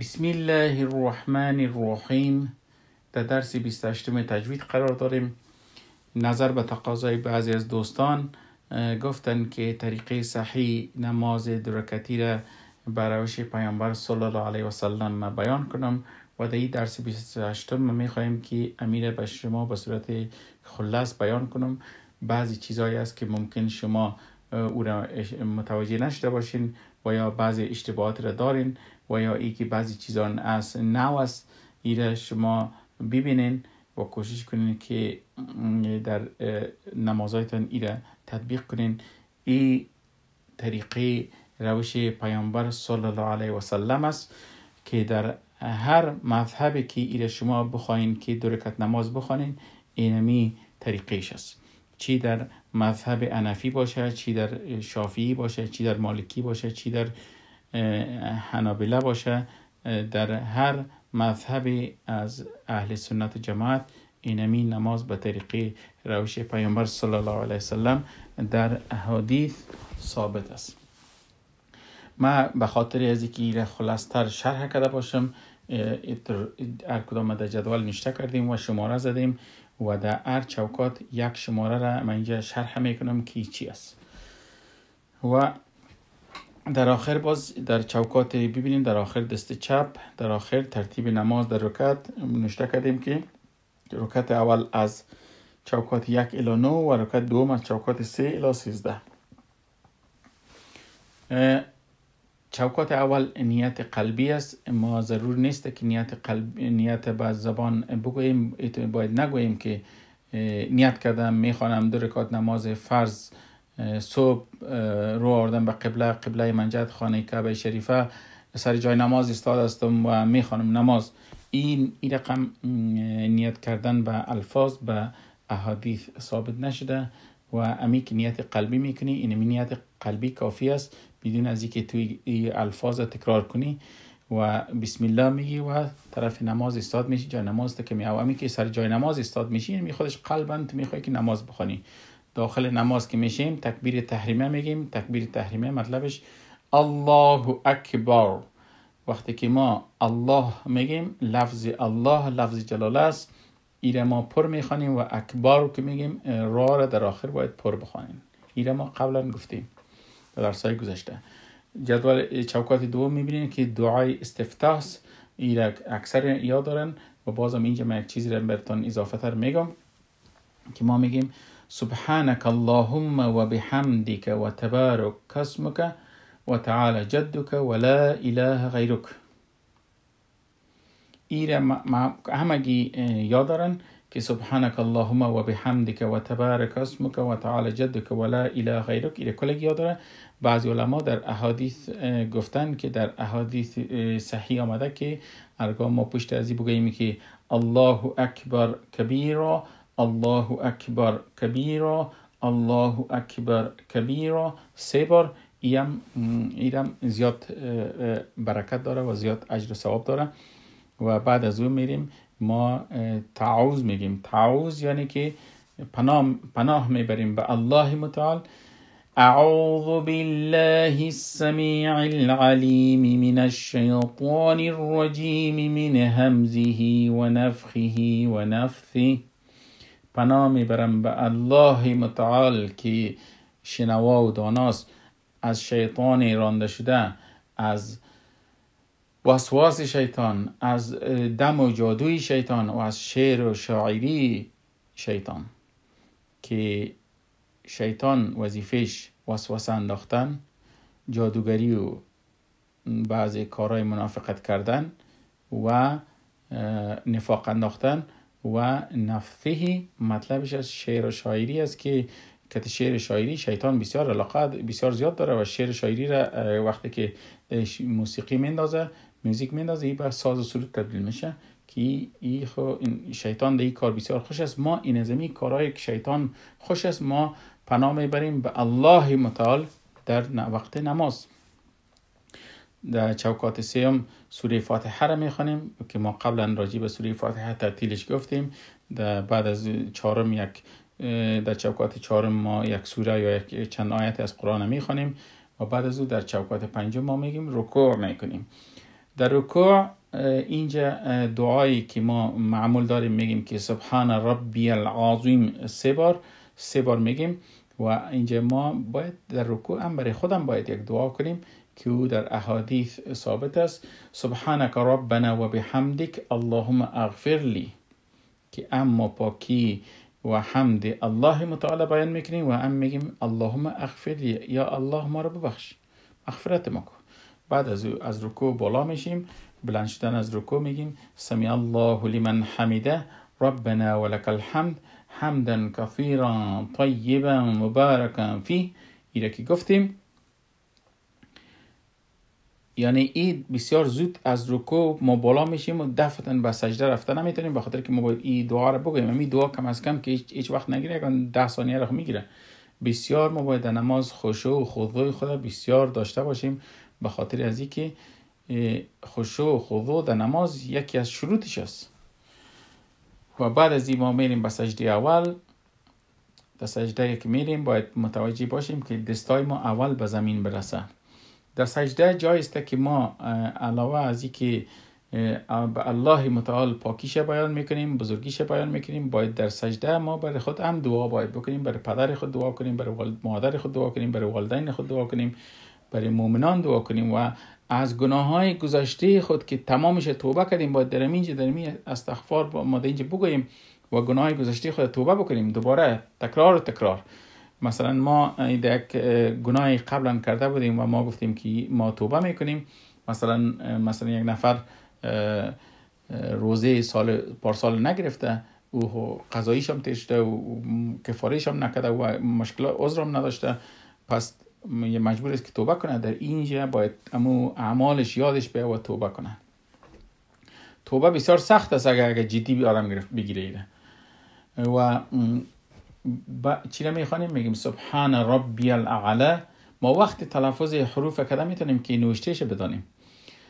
بسم الله الرحمن الرحیم در درس 28 تجوید قرار داریم نظر به تقاضای بعضی از دوستان گفتن که طریقه صحیح نماز درکتی را به روش پیامبر صلی الله علیه و سلم بیان کنم و در این درس 28 ما خواهیم که امیر به شما به صورت خلاص بیان کنم بعضی چیزهایی است که ممکن شما او را متوجه نشده باشین و یا بعضی اشتباهات را دارین و یا ای که بعضی چیزان از نو است ای را شما ببینین و کوشش کنین که در نمازهایتان ای را تطبیق کنین ای طریقه روش پیامبر صلی الله علیه و سلم است که در هر مذهبی که ایره شما بخواین که درکت نماز بخوانین اینمی طریقه است چی در مذهب انفی باشه، چی در شافعی باشه، چی در مالکی باشه، چی در حنابله باشه، در هر مذهبی از اهل سنت جماعت اینمی نماز به طریق روش پیامبر صلی الله علیه وسلم در احادیث ثابت است ما به خاطر از اینکه خلاصتر شرح کرده باشم هر کدام در جدول نشته کردیم و شماره زدیم و در هر چوکات یک شماره را من اینجا شرح میکنم که چی است و در آخر باز در چوکات ببینیم در آخر دست چپ در آخر ترتیب نماز در رکت نشته کردیم که رکت اول از چوکات یک الی نو و رکت دوم از چوکات سه الی سیزده چوکات اول نیت قلبی است ما ضرور نیست که نیت قلب نیت به زبان بگوییم باید نگوییم که نیت کردم میخوانم دو رکات نماز فرض صبح رو آوردم به قبله قبله منجد خانه کعبه شریفه سر جای نماز استاد هستم و میخوانم نماز این این رقم نیت کردن به الفاظ به احادیث ثابت نشده و امی که نیت قلبی میکنی این نیت قلبی کافی است بدون از اینکه توی ای الفاظ تکرار کنی و بسم الله میگی و طرف نماز استاد میشی جای نماز که می اوامی که سر جای نماز استاد میشی یعنی می خودش قلبا تو میخوای که نماز بخونی داخل نماز که میشیم تکبیر تحریمه میگیم تکبیر تحریمه مطلبش الله اکبر وقتی که ما الله میگیم لفظ الله لفظ جلال است ایره ما پر میخوانیم و اکبر که میگیم را را در آخر باید پر بخوانیم ایره ما قبلا گفتیم در درس های گذشته جدول چوکات دوم میبینین که دعای استفتاس ایرا اکثر یاد دارن و بازم اینجا من یک چیزی را برتان اضافه تر میگم که ما میگیم سبحانک اللهم و وتبارک و تبارک اسمک و تعالی جدک ولا اله غیرک ایره همگی یاد دارن که سبحانک اللهم و که و تبارک اسمک و تعالی جدک لا اله غیرک ایره کلگی یاد داره بعضی علما در احادیث گفتن که در احادیث صحیح آمده که هرگاه ما پشت ازی بگیم که الله اکبر کبیرا الله اکبر کبیرا الله اکبر کبیرا سه بار ایم زیاد برکت داره و زیاد اجر و ثواب داره و بعد از اون میریم ما تعوز میگیم تعوز یعنی که پناه, پناه میبریم به الله متعال اعوذ بالله السميع العليم من الشيطان الرجيم من همزه و نفخه و ونفثه پناه میبرم به الله متعال که شنوا و داناست از شیطان رانده شده از وسواس شیطان از دم و جادوی شیطان و از شعر و شاعری شیطان که شیطان وظیفش وسوسه انداختن جادوگری و بعضی کارهای منافقت کردن و نفاق انداختن و نفته مطلبش از شعر و شاعری است که کت شعر شاعری شیطان بسیار علاقه بسیار زیاد داره و شعر شاعری را وقتی که موسیقی میندازه موزیک میندازه بر ساز و تبدیل میشه که ای خو این شیطان ده ای کار بسیار خوش است ما این از کارهای که شیطان خوش است ما پناه میبریم به الله متعال در وقت نماز در چوکات سیم سوره فاتحه را میخوانیم که ما قبلا راجع به سوره فاتحه ترتیلش گفتیم در بعد از چهارم یک در چوکات چهارم ما یک سوره یا یک چند آیت از قرآن میخوانیم و بعد از او در چوکات پنجم ما میگیم رکوع میکنیم در رکوع اینجا دعایی که ما معمول داریم میگیم که سبحان ربی العظیم سه بار سه بار میگیم و اینجا ما باید در رکوع هم برای خودم باید یک دعا کنیم که او در احادیث ثابت است سبحانک ربنا و بحمدک اللهم اغفر لی که اما پاکی و حمد الله متعالی بیان میکنیم و هم میگیم اللهم اغفر لی یا الله ما رو ببخش مغفرت ما کن بعد از از رکوع بالا میشیم بلند شدن از رکوع میگیم سمی الله لمن حمیده ربنا ولک الحمد حمدا کثیرا طیبا مبارکا فیه ایره که گفتیم یعنی ای بسیار زود از رکوع ما بالا میشیم و دفتن به سجده رفته نمیتونیم بخاطر که ما باید این دعا رو بگویم می دعا کم از کم که هیچ وقت نگیره یکان ده ثانیه رو میگیره بسیار ما باید نماز خوشو و خدا بسیار داشته باشیم به خاطر از اینکه خشوع و خضوع در نماز یکی از شروطش است و بعد از این ما میریم به سجده اول در سجده که میریم باید متوجه باشیم که دستای ما اول به زمین برسه در سجده جای است که ما علاوه از اینکه به الله متعال پاکیش بیان میکنیم بزرگیش بیان میکنیم باید در سجده ما برای خود هم دعا باید بکنیم برای پدر خود دعا کنیم برای مادر خود دعا کنیم برای والدین خود دعا کنیم برای مؤمنان دعا کنیم و از گناه های گذشته خود که تمامش توبه کردیم باید در اینجا در این استغفار با ما اینجا بگوییم و گناه های گذشته خود توبه بکنیم دوباره تکرار و تکرار مثلا ما یک گناه قبلا کرده بودیم و ما گفتیم که ما توبه میکنیم مثلا مثلا یک نفر روزه سال پارسال نگرفته او قضاییش هم تشته و کفاریش هم نکده و مشکل عذر هم نداشته پس یه مجبور است که توبه کنه در اینجا باید امو اعمالش یادش بیا و توبه کنه توبه بسیار سخت است اگر اگر جدی آدم بگیره و با را میخوانیم میگیم سبحان ربی الاعلا ما وقت تلفظ حروف کده میتونیم که نوشتهش بدانیم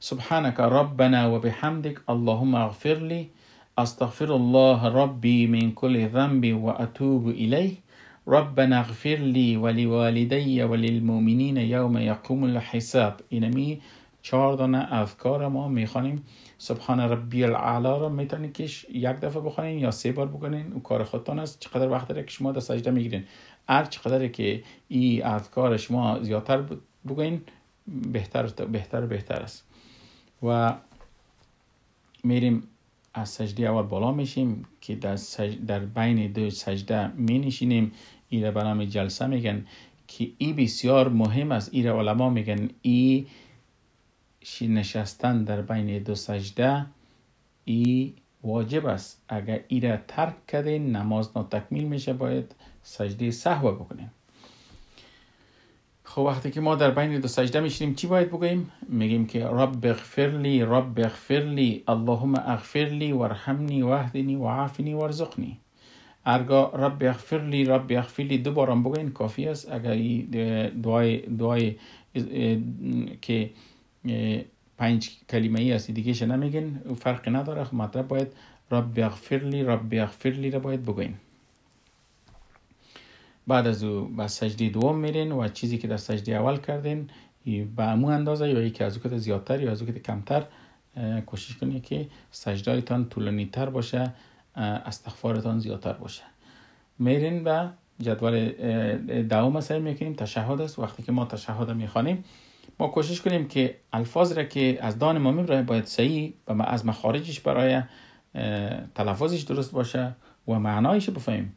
سبحانک ربنا و حمدک اللهم اغفر لی استغفر الله ربی من کل ذنب و اتوب الیه ربنا اغفر لی ولی والدی ولی المومنین یوم یقوم الحساب اینمی چهار دانه اذکار ما میخوانیم سبحان ربی الاعلی را میتونید که یک دفعه بخوانین یا سه بار بکنین او کار خودتان است چقدر وقت داره که شما در سجده میگیرین هر چقدر که این اذکار شما زیادتر بگوین بهتر بهتر بهتر است و میریم از سجده اول بالا میشیم که در, در بین دو سجده می نشینیم ایره به نام جلسه میگن که ای بسیار مهم است ایره علما میگن ای نشستن در بین دو سجده ای واجب است اگر ایره ترک کردین نماز تکمیل میشه باید سجده صحوه بکنیم خب وقتی که ما در بین دو سجده میشینیم چی باید بگوییم میگیم که رب اغفرلی رب اغفرلی اللهم اغفرلی وارحمنی واهدنی وعافنی وارزقنی ارگا رب اغفرلی رب اغفرلی دو هم بگوین کافی است اگر این دعای دعای که پنج کلمه ای است دیگه نمی نمیگین فرقی نداره خب، مطلب باید رب اغفرلی رب اغفرلی را باید بگوین بعد از او به سجده دوم میرین و چیزی که در سجده اول کردین به امو اندازه یا یکی از که زیادتر یا از که کمتر کوشش کنید که سجدهایتان طولانی تر باشه استغفارتان زیادتر باشه میرین به جدول دوم سر میکنیم تشهد است وقتی که ما تشهد میخوانیم ما کوشش کنیم که الفاظ را که از دان ما میبره باید صحیح و از مخارجش برای تلفظش درست باشه و معنایش بفهمیم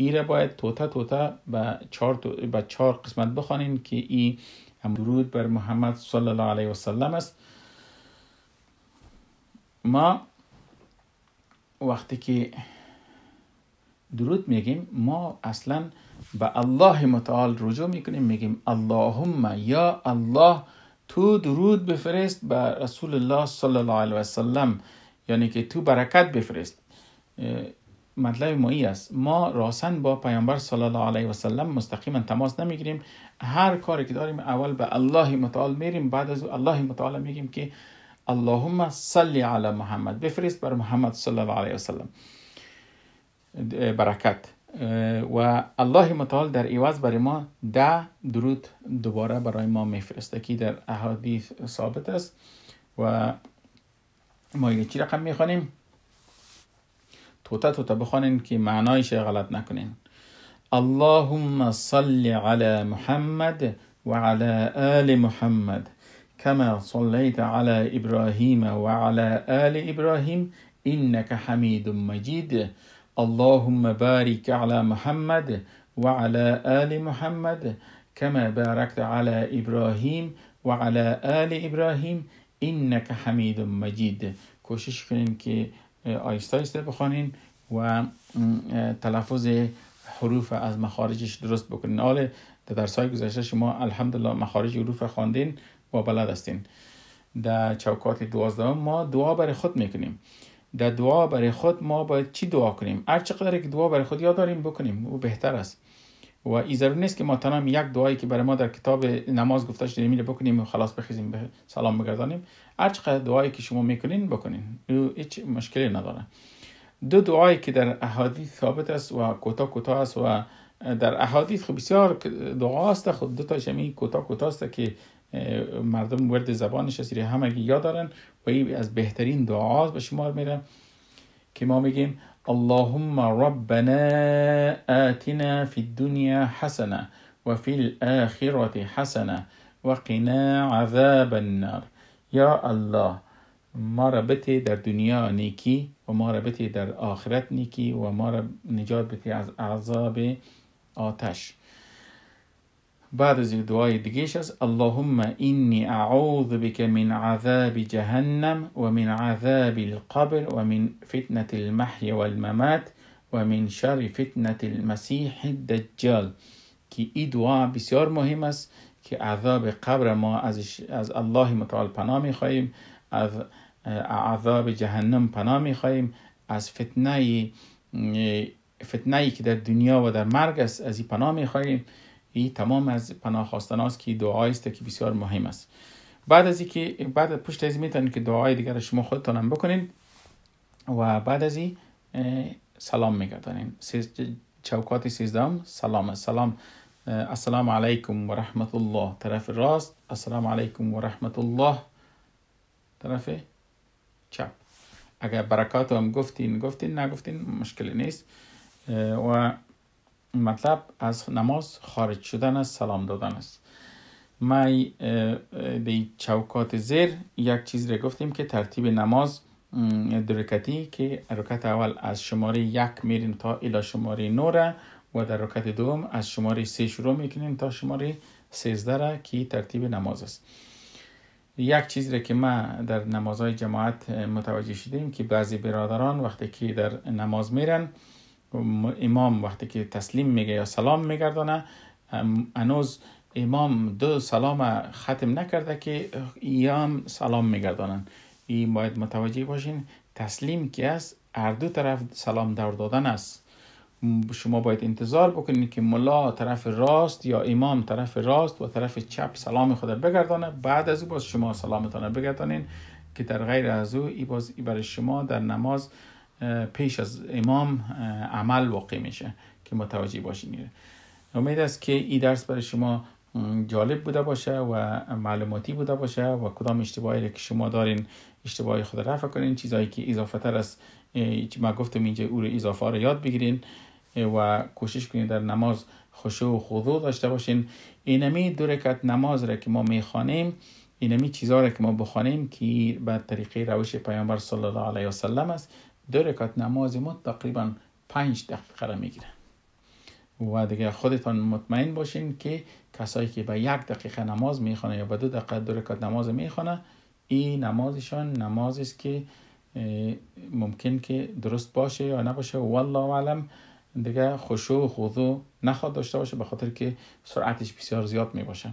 ای را باید توته توته به چهار, چار قسمت بخوانیم که ای درود بر محمد صلی الله علیه وسلم است ما وقتی که درود میگیم ما اصلا به الله متعال رجوع میکنیم میگیم اللهم یا الله تو درود بفرست به رسول الله صلی الله علیه وسلم یعنی که تو برکت بفرست مطلب ما ای است ما راسن با پیامبر صلی الله علیه و سلم مستقیما تماس نمیگیریم هر کاری که داریم اول به الله متعال میریم بعد از الله متعال میگیم که اللهم صلی علی محمد بفرست بر محمد صلی الله علیه و سلم برکت و الله متعال در ایواز برای ما ده درود دوباره برای ما میفرسته که در احادیث ثابت است و ما چی رقم میخوانیم توتا توتا بخونین که معنایش غلط نکنین اللهم صل على محمد وعلى آل محمد كما صليت على إبراهيم وعلى آل إبراهيم إنك حميد مجيد اللهم بارك على محمد وعلى آل محمد كما باركت على إبراهيم وعلى آل إبراهيم إنك حميد مجيد كوشش كنين كي آیستا آیسته بخوانین و تلفظ حروف از مخارجش درست بکنین حال در درس گذشته شما الحمدلله مخارج حروف خواندین و بلد هستین در چوکات دوازدهم ما دعا برای خود میکنیم در دعا برای خود ما باید چی دعا کنیم هر چقدر که دعا برای خود یاد داریم بکنیم او بهتر است و ای ضرور نیست که ما تنها یک دعایی که برای ما در کتاب نماز گفته شده میره بکنیم و خلاص بخیزیم به سلام بگردانیم هر چقدر دعایی که شما میکنین بکنین او هیچ مشکلی نداره دو دعایی که در احادیث ثابت است و کوتاه کوتاه است و در احادیث خب بسیار دعا است خود خب دو تا شمی کوتاه کوتاه است که مردم ورد زبانش است همگی یاد دارن و این از بهترین دعاست به شما میره که ما میگیم اللهم ربنا آتنا في الدنيا حسنة وفي الآخرة حسنة وقنا عذاب النار يا الله ما ربتي در دنيا نيكي و ربتي در آخرت نيكي و رب نجات بتي عذاب آتش بعد ذي الدعاء دیگهش اللهم إني اعوذ بك من عذاب جهنم ومن عذاب القبر ومن فتنة المحي والممات ومن شر فتنة المسيح الدجال كي این دعا بسیار مهم است كي عذاب قبر ما از, الله متعال پناه می خواهیم از عذاب جهنم پناه می خواهیم از فتنه فتنه که در دنیا و در مرگ است از این پناه می خواهیم این تمام از پناه خواستن است که دعای است که بسیار مهم است بعد از اینکه بعد پشت از میتونید که دعای دیگر شما خودتان هم بکنین و بعد از این سلام میگردانین چوکات سیزدهم سلام سلام السلام علیکم و رحمت الله طرف راست السلام علیکم و رحمت الله طرف چپ اگر برکاتو هم گفتین گفتین نگفتین مشکل نیست و مطلب از نماز خارج شدن است سلام دادن است ما به چوکات زیر یک چیز را گفتیم که ترتیب نماز درکتی که رکت اول از شماره یک میرین تا الی شماره نو و در رکت دوم از شماره سه شروع میکنیم تا شماره سیزده را که ترتیب نماز است یک چیز را که ما در نمازهای جماعت متوجه شدیم که بعضی برادران وقتی که در نماز میرن امام وقتی که تسلیم میگه یا سلام میگردانه هنوز امام دو سلام ختم نکرده که ایام سلام میگردانن این باید متوجه باشین تسلیم که است هر دو طرف سلام دور دادن است شما باید انتظار بکنید که ملا طرف راست یا امام طرف راست و طرف چپ سلام خود بگردانه بعد از او باز شما سلامتان بگردانین که در غیر از او ای باز برای شما در نماز پیش از امام عمل واقع میشه که متوجه باشین میره امید است که این درس برای شما جالب بوده باشه و معلوماتی بوده باشه و کدام اشتباهی که شما دارین اشتباهی خود رفع کنین چیزایی که اضافه تر از ما گفتم اینجا او رو اضافه رو یاد بگیرین و کوشش کنین در نماز خشوع و خضوع داشته باشین اینمی دو رکعت نماز را که ما میخوانیم اینمی چیزها را که ما بخوانیم که به طریقه روش پیامبر صلی الله علیه و سلم است دو رکات نماز ما تقریبا پنج دقیقه را میگیره و دیگه خودتان مطمئن باشین که کسایی که به یک دقیقه نماز میخونه یا به دو دقیقه دو رکات نماز میخونه این نمازشان نماز است که ممکن که درست باشه یا نباشه والله علم دیگه خشوع و خضوع نخواد داشته باشه به خاطر که سرعتش بسیار زیاد می باشه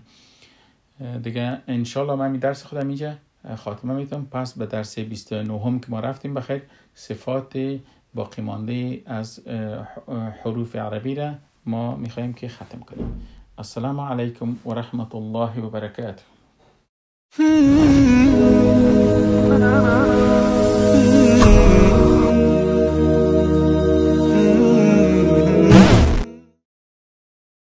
دیگه انشالله من می درس خودم اینجا خاتمه میتونم پس به درس 29 هم که ما رفتیم بخیر صفات باقی مانده از حروف عربی را ما میخواییم که ختم کنیم السلام علیکم و رحمت الله و برکاته